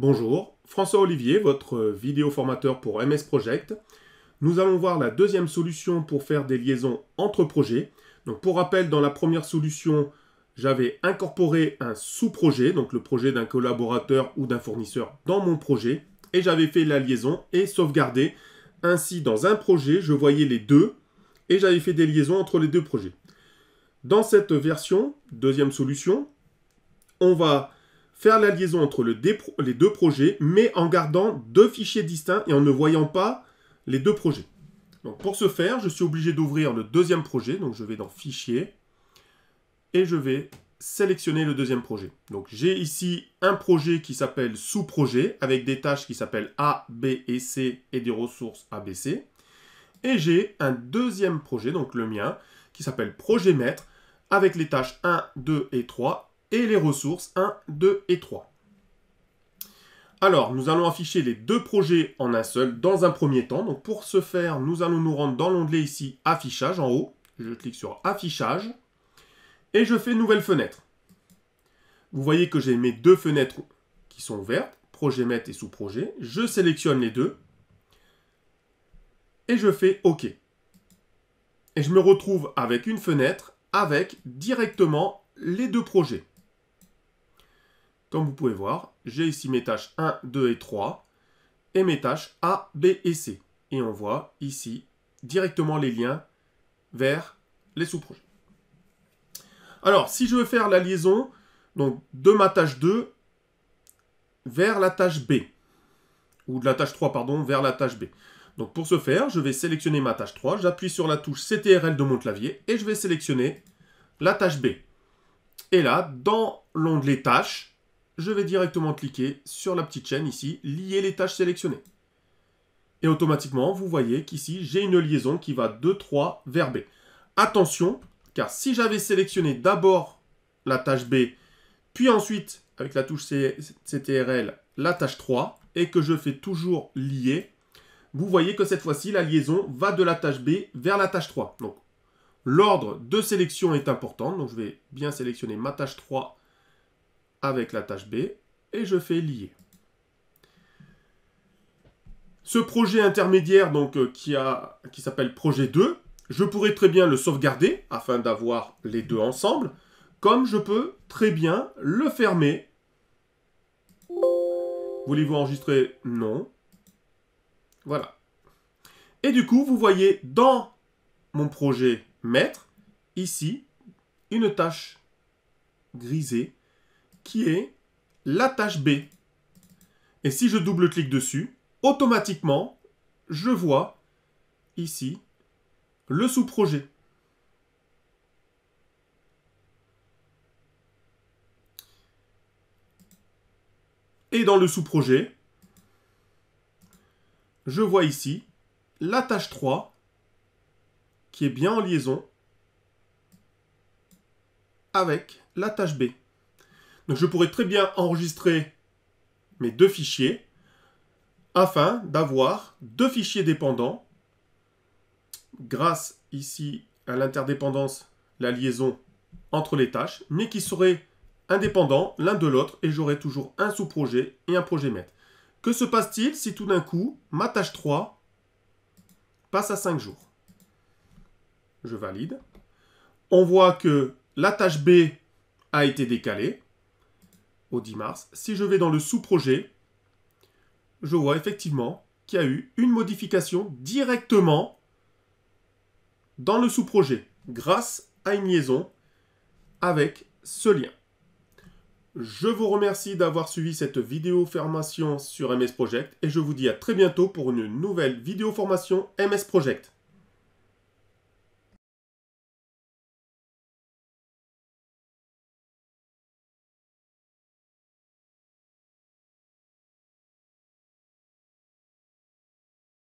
Bonjour, François Olivier, votre vidéo formateur pour MS Project. Nous allons voir la deuxième solution pour faire des liaisons entre projets. Donc pour rappel, dans la première solution, j'avais incorporé un sous-projet, donc le projet d'un collaborateur ou d'un fournisseur dans mon projet, et j'avais fait la liaison et sauvegardé. Ainsi, dans un projet, je voyais les deux, et j'avais fait des liaisons entre les deux projets. Dans cette version, deuxième solution, on va faire la liaison entre les deux projets, mais en gardant deux fichiers distincts et en ne voyant pas les deux projets. Donc pour ce faire, je suis obligé d'ouvrir le deuxième projet, donc je vais dans Fichier, et je vais sélectionner le deuxième projet. Donc j'ai ici un projet qui s'appelle sous-projet, avec des tâches qui s'appellent A, B et C, et des ressources ABC. Et j'ai un deuxième projet, donc le mien, qui s'appelle projet maître, avec les tâches 1, 2 et 3, et les ressources 1, 2 et 3. Alors, nous allons afficher les deux projets en un seul dans un premier temps. Donc pour ce faire, nous allons nous rendre dans l'onglet ici Affichage en haut. Je clique sur Affichage et je fais Nouvelle fenêtre. Vous voyez que j'ai mes deux fenêtres qui sont ouvertes, Projet Met et Sous-projet. Je sélectionne les deux et je fais OK. Et je me retrouve avec une fenêtre avec directement les deux projets. Comme vous pouvez voir, j'ai ici mes tâches 1, 2 et 3 et mes tâches A, B et C. Et on voit ici directement les liens vers les sous-projets. Alors, si je veux faire la liaison donc, de ma tâche 2 vers la tâche B, ou de la tâche 3, pardon, vers la tâche B. Donc, pour ce faire, je vais sélectionner ma tâche 3, j'appuie sur la touche CTRL de mon clavier, et je vais sélectionner la tâche B. Et là, dans l'onglet tâches, je vais directement cliquer sur la petite chaîne ici, lier les tâches sélectionnées. Et automatiquement, vous voyez qu'ici, j'ai une liaison qui va de 3 vers B. Attention, car si j'avais sélectionné d'abord la tâche B, puis ensuite, avec la touche CTRL, la tâche 3, et que je fais toujours lier, vous voyez que cette fois-ci, la liaison va de la tâche B vers la tâche 3. Donc, l'ordre de sélection est important. Donc, je vais bien sélectionner ma tâche 3 avec la tâche B et je fais lier. Ce projet intermédiaire donc, euh, qui, qui s'appelle projet 2, je pourrais très bien le sauvegarder afin d'avoir les deux ensemble, comme je peux très bien le fermer. Voulez-vous enregistrer Non. Voilà. Et du coup, vous voyez dans mon projet maître, ici, une tâche grisée qui est la tâche B. Et si je double-clique dessus, automatiquement, je vois ici le sous-projet. Et dans le sous-projet, je vois ici la tâche 3 qui est bien en liaison avec la tâche B. Donc je pourrais très bien enregistrer mes deux fichiers afin d'avoir deux fichiers dépendants grâce ici à l'interdépendance, la liaison entre les tâches, mais qui seraient indépendants l'un de l'autre et j'aurais toujours un sous-projet et un projet maître. Que se passe-t-il si tout d'un coup, ma tâche 3 passe à 5 jours Je valide. On voit que la tâche B a été décalée au 10 mars. Si je vais dans le sous-projet, je vois effectivement qu'il y a eu une modification directement dans le sous-projet grâce à une liaison avec ce lien. Je vous remercie d'avoir suivi cette vidéo formation sur MS Project et je vous dis à très bientôt pour une nouvelle vidéo formation MS Project.